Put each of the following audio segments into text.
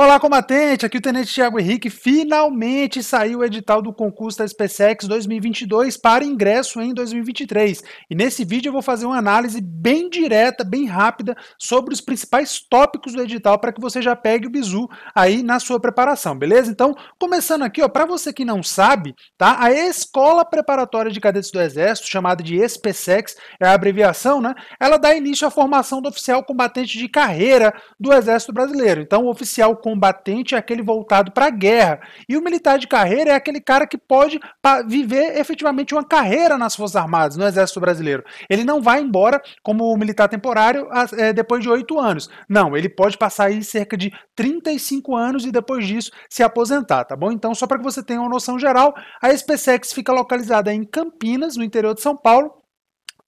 Olá, combatente! Aqui o Tenente Tiago Henrique. Finalmente saiu o edital do concurso da SpaceX 2022 para ingresso em 2023. E nesse vídeo eu vou fazer uma análise bem direta, bem rápida, sobre os principais tópicos do edital para que você já pegue o bizu aí na sua preparação, beleza? Então, começando aqui, ó, para você que não sabe, tá? A Escola Preparatória de Cadetes do Exército, chamada de SpaceX, é a abreviação, né? Ela dá início à formação do oficial combatente de carreira do Exército Brasileiro. Então, o oficial com combatente é aquele voltado para a guerra. E o militar de carreira é aquele cara que pode viver efetivamente uma carreira nas Forças Armadas, no Exército Brasileiro. Ele não vai embora como militar temporário é, depois de oito anos. Não, ele pode passar aí cerca de 35 anos e depois disso se aposentar, tá bom? Então, só para que você tenha uma noção geral, a SpaceX fica localizada em Campinas, no interior de São Paulo,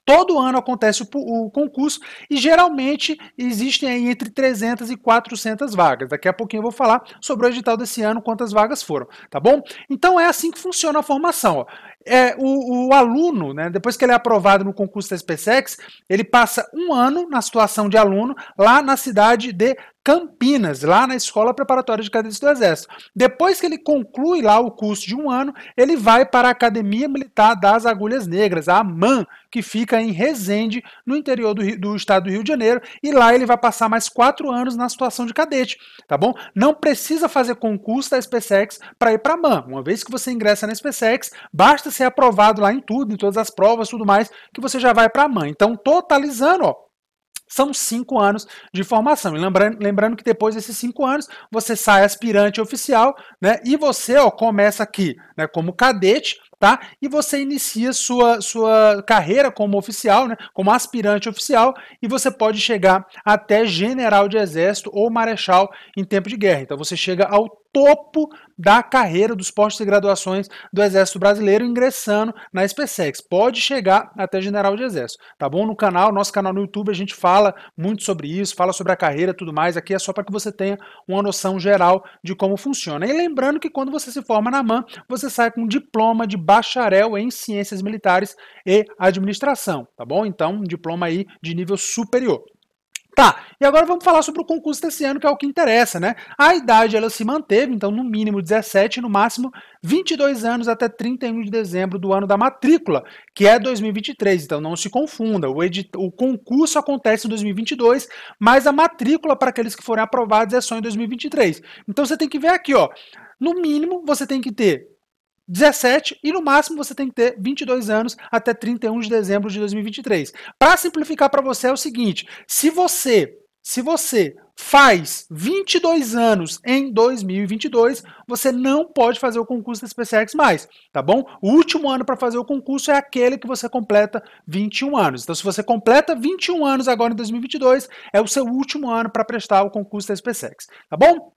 Todo ano acontece o, o, concurso e geralmente existem aí entre 300 e 400 vagas. Daqui a pouquinho eu vou falar sobre o edital desse ano, quantas vagas foram, tá bom? Então é assim que funciona a formação. Ó é, o, o, aluno, né, depois que ele é aprovado no concurso da SpaceX, ele passa um ano na situação de aluno lá na cidade de Campinas, lá na Escola Preparatória de Cadetes do Exército. Depois que ele conclui lá o curso de um ano, ele vai para a Academia Militar das Agulhas Negras, a AMAN, que fica em Resende, no interior do, Rio, do estado do Rio de Janeiro, e lá ele vai passar mais quatro anos na situação de cadete, tá bom? Não precisa fazer concurso da SpaceX para ir para a AMAN. Uma vez que você ingressa na SpaceX, basta ser aprovado lá em tudo, em todas as provas, tudo mais, que você já vai para a mãe. Então, totalizando, ó, são cinco anos de formação. E lembrando, lembrando que depois desses cinco anos você sai aspirante oficial, né? E você ó, começa aqui, né? Como cadete, tá? E você inicia sua, sua carreira como oficial, né? Como aspirante oficial e você pode chegar até general de exército ou marechal em tempo de guerra. Então você chega ao topo da carreira dos postos de graduações do Exército Brasileiro, ingressando na SpaceX. Pode chegar até general de exército, tá bom? No canal, nosso canal no YouTube, a gente fala muito sobre isso, fala sobre a carreira tudo mais. Aqui é só para que você tenha uma noção geral de como funciona. E lembrando que quando você se forma na MAN, você sai com um diploma de bacharel em Ciências Militares e Administração, tá bom? Então, um diploma aí de nível superior. Tá, e agora vamos falar sobre o concurso desse ano, que é o que interessa, né? A idade ela se manteve, então no mínimo 17, no máximo 22 anos até 31 de dezembro do ano da matrícula, que é 2023, então não se confunda. O, o concurso acontece em 2022, mas a matrícula para aqueles que forem aprovados é só em 2023. Então você tem que ver aqui, ó. No mínimo, você tem que ter 17 e no máximo você tem que ter 22 anos até 31 de dezembro de 2023. Para simplificar para você é o seguinte: se você se você faz 22 anos em 2022, você não pode fazer o concurso da SpaceX mais, tá bom? O último ano para fazer o concurso é aquele que você completa 21 anos. Então, se você completa 21 anos agora em 2022, é o seu último ano para prestar o concurso da SpaceX, tá bom?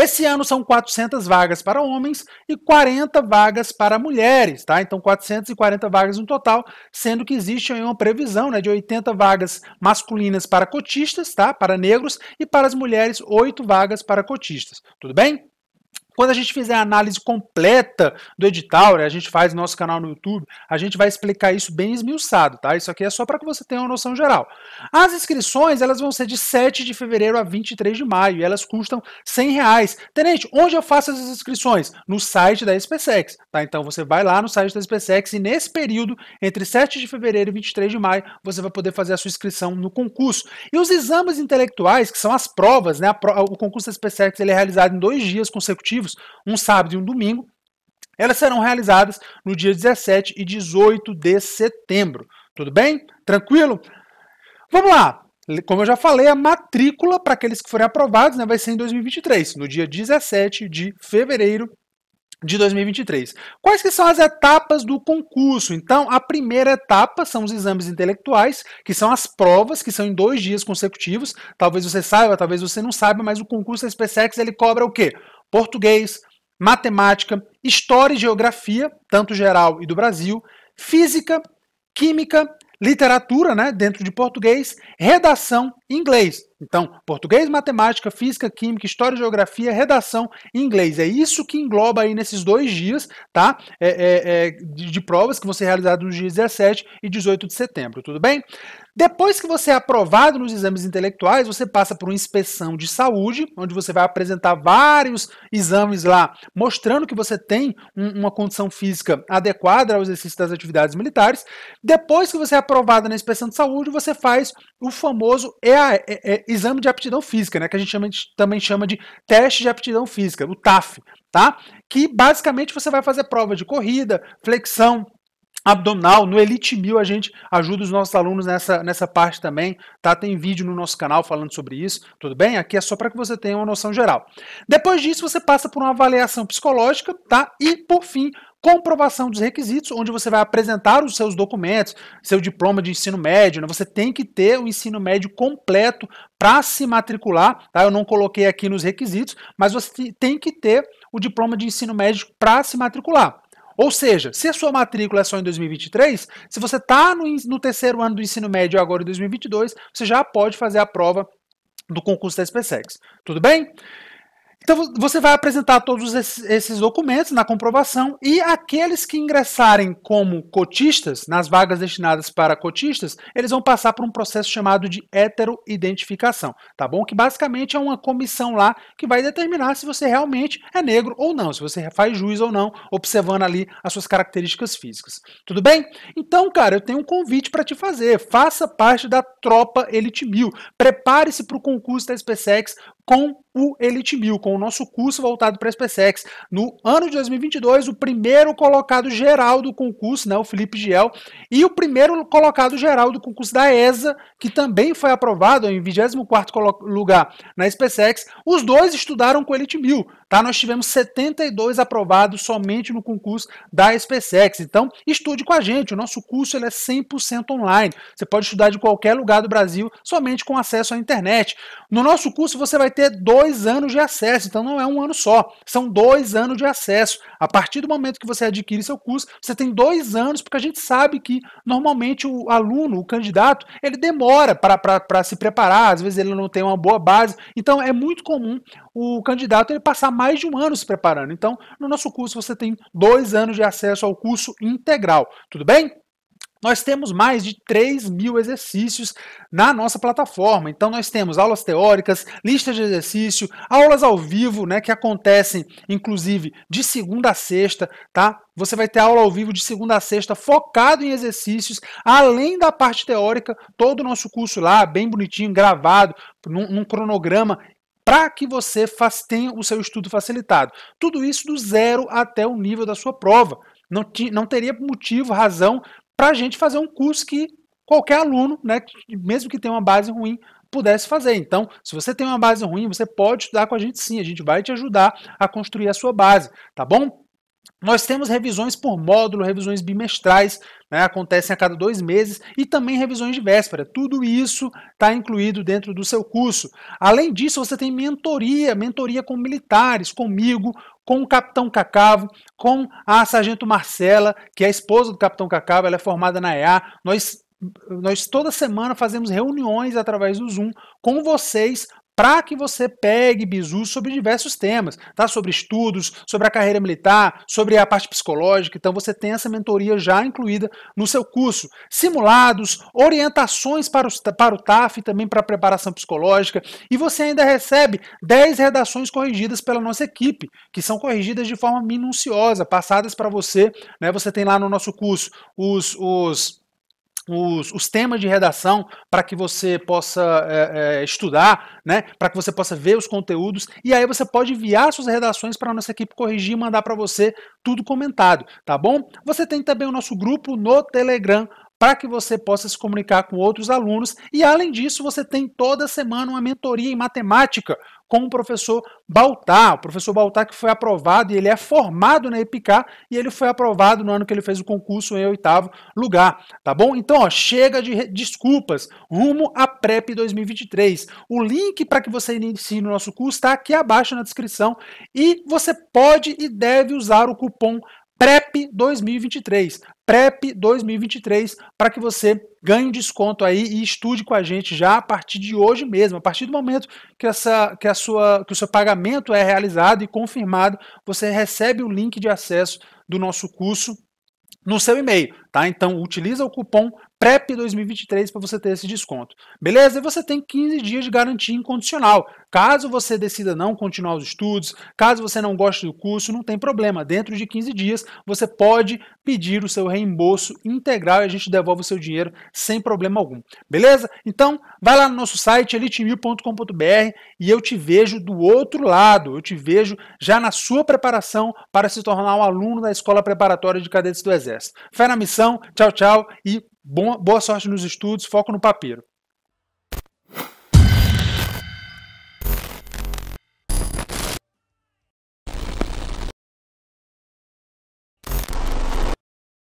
Esse ano são 400 vagas para homens e 40 vagas para mulheres, tá? Então 440 vagas no total, sendo que existe aí uma previsão, né, de 80 vagas masculinas para cotistas, tá? Para negros e para as mulheres 8 vagas para cotistas. Tudo bem? Quando a gente fizer a análise completa do edital, né, a gente faz nosso canal no YouTube, a gente vai explicar isso bem esmiuçado, tá? Isso aqui é só para que você tenha uma noção geral. As inscrições, elas vão ser de 7 de fevereiro a 23 de maio e elas custam 100 reais. Tenente, onde eu faço as inscrições? No site da SpaceX, tá? Então você vai lá no site da SpaceX e nesse período, entre 7 de fevereiro e 23 de maio, você vai poder fazer a sua inscrição no concurso. E os exames intelectuais, que são as provas, né? Pro... o concurso da SpaceX ele é realizado em dois dias consecutivos, um sábado e um domingo. Elas serão realizadas no dia 17 e 18 de setembro. Tudo bem? Tranquilo? Vamos lá! Como eu já falei, a matrícula para aqueles que forem aprovados né, vai ser em 2023, no dia 17 de fevereiro de 2023. Quais que são as etapas do concurso? Então, a primeira etapa são os exames intelectuais, que são as provas, que são em dois dias consecutivos. Talvez você saiba, talvez você não saiba, mas o concurso da SpaceX ele cobra o quê? português, matemática, história e geografia, tanto geral e do Brasil, física, química, literatura, né, dentro de português, redação inglês. Então, português, matemática, física, química, história, geografia, redação, inglês. É isso que engloba aí nesses dois dias, tá? É, é, é, de, de, provas que vão ser realizadas nos dias 17 e 18 de setembro, tudo bem? Depois que você é aprovado nos exames intelectuais, você passa por uma inspeção de saúde, onde você vai apresentar vários exames lá, mostrando que você tem um, uma condição física adequada ao exercício das atividades militares. Depois que você é aprovado na inspeção de saúde, você faz o famoso e a, é, é, exame de aptidão física, né? Que a gente, chama, também chama de teste de aptidão física, o TAF, tá? Que basicamente você vai fazer prova de corrida, flexão, abdominal. No Elite Mil a gente ajuda os nossos alunos nessa, nessa parte também, tá? Tem vídeo no nosso canal falando sobre isso, tudo bem? Aqui é só para que você tenha uma noção geral. Depois disso, você passa por uma avaliação psicológica, tá? E, por fim, comprovação dos requisitos, onde você vai apresentar os seus documentos, seu diploma de ensino médio, né? você tem que ter o ensino médio completo para se matricular, tá? Eu não coloquei aqui nos requisitos, mas você tem que ter o diploma de ensino médio para se matricular. Ou seja, se a sua matrícula é só em 2023, se você está no, no terceiro ano do ensino médio agora em 2022, você já pode fazer a prova do concurso da SpaceX. Tudo bem? Então você vai apresentar todos esses documentos na comprovação e aqueles que ingressarem como cotistas, nas vagas destinadas para cotistas, eles vão passar por um processo chamado de heteroidentificação, tá bom? Que basicamente é uma comissão lá que vai determinar se você realmente é negro ou não, se você faz juiz ou não, observando ali as suas características físicas. Tudo bem? Então, cara, eu tenho um convite para te fazer. Faça parte da tropa Elite Mil. Prepare-se para o concurso da SpaceX com o Elite Mil, com o nosso curso voltado para a SpaceX. No ano de 2022, o primeiro colocado geral do concurso, né, o Felipe Giel, e o primeiro colocado geral do concurso da ESA, que também foi aprovado em 24º lugar na SpaceX, os dois estudaram com o Elite Mil, tá? Nós tivemos 72 aprovados somente no concurso da SpaceX. Então, estude com a gente, o nosso curso ele é 100% online. Você pode estudar de qualquer lugar do Brasil, somente com acesso à internet. No nosso curso você vai ter dois anos de acesso, então não é um ano só, são dois anos de acesso. A partir do momento que você adquire seu curso, você tem dois anos, porque a gente sabe que normalmente o aluno, o candidato, ele demora para se preparar, às vezes ele não tem uma boa base, então é muito comum o candidato ele passar mais de um ano se preparando. Então, no nosso curso você tem dois anos de acesso ao curso integral, tudo bem? Nós temos mais de 3 mil exercícios na nossa plataforma. Então, nós temos aulas teóricas, listas de exercício, aulas ao vivo, né, que acontecem, inclusive, de segunda a sexta, tá? Você vai ter aula ao vivo de segunda a sexta, focado em exercícios, além da parte teórica, todo o nosso curso lá, bem bonitinho, gravado, num, num cronograma para que você faz, tenha o seu estudo facilitado. Tudo isso do zero até o nível da sua prova. Não, não teria motivo, razão para a gente fazer um curso que qualquer aluno, né, mesmo que tenha uma base ruim, pudesse fazer. Então, se você tem uma base ruim, você pode estudar com a gente sim, a gente vai te ajudar a construir a sua base, tá bom? Nós temos revisões por módulo, revisões bimestrais, né, acontecem a cada dois meses, e também revisões de véspera. Tudo isso está incluído dentro do seu curso. Além disso, você tem mentoria, mentoria com militares, comigo, com o Capitão Cacavo, com a Sargento Marcela, que é a esposa do Capitão Cacavo, ela é formada na EA. Nós nós toda semana fazemos reuniões através do Zoom com vocês para que você pegue bizu sobre diversos temas, tá? Sobre estudos, sobre a carreira militar, sobre a parte psicológica. Então você tem essa mentoria já incluída no seu curso. Simulados, orientações para, o para o TAF e também para a preparação psicológica. E você ainda recebe 10 redações corrigidas pela nossa equipe, que são corrigidas de forma minuciosa, passadas para você. Né? Você tem lá no nosso curso os. os os, os temas de redação para que você possa é, é, estudar, né? para que você possa ver os conteúdos, e aí você pode enviar suas redações para a nossa equipe corrigir e mandar para você tudo comentado, tá bom? Você tem também o nosso grupo no Telegram para que você possa se comunicar com outros alunos. E além disso, você tem toda semana uma mentoria em matemática com o professor Baltar. O professor Baltar que foi aprovado e ele é formado na EPICAR e ele foi aprovado no ano que ele fez o concurso em oitavo lugar, tá bom? Então, ó, chega de desculpas, rumo à PrEP 2023. O link para que você inicie no nosso curso está aqui abaixo na descrição e você pode e deve usar o cupom PrEP 2023. PrEP 2023 para que você ganhe um desconto aí e estude com a gente já a partir de hoje mesmo, a partir do momento que, essa, que, a sua, que o seu pagamento é realizado e confirmado, você recebe o link de acesso do nosso curso no seu e-mail tá? Então utiliza o cupom PREP 2023 para você ter esse desconto. Beleza? E você tem 15 dias de garantia incondicional. Caso você decida não continuar os estudos, caso você não goste do curso, não tem problema. Dentro de 15 dias você pode pedir o seu reembolso integral e a gente devolve o seu dinheiro sem problema algum. Beleza? Então, vai lá no nosso site elitemil.com.br e eu te vejo do outro lado. Eu te vejo já na sua preparação para se tornar um aluno da Escola Preparatória de Cadetes do Exército. Fé na missão atenção, tchau, tchau e boa sorte nos estudos, foco no papiro.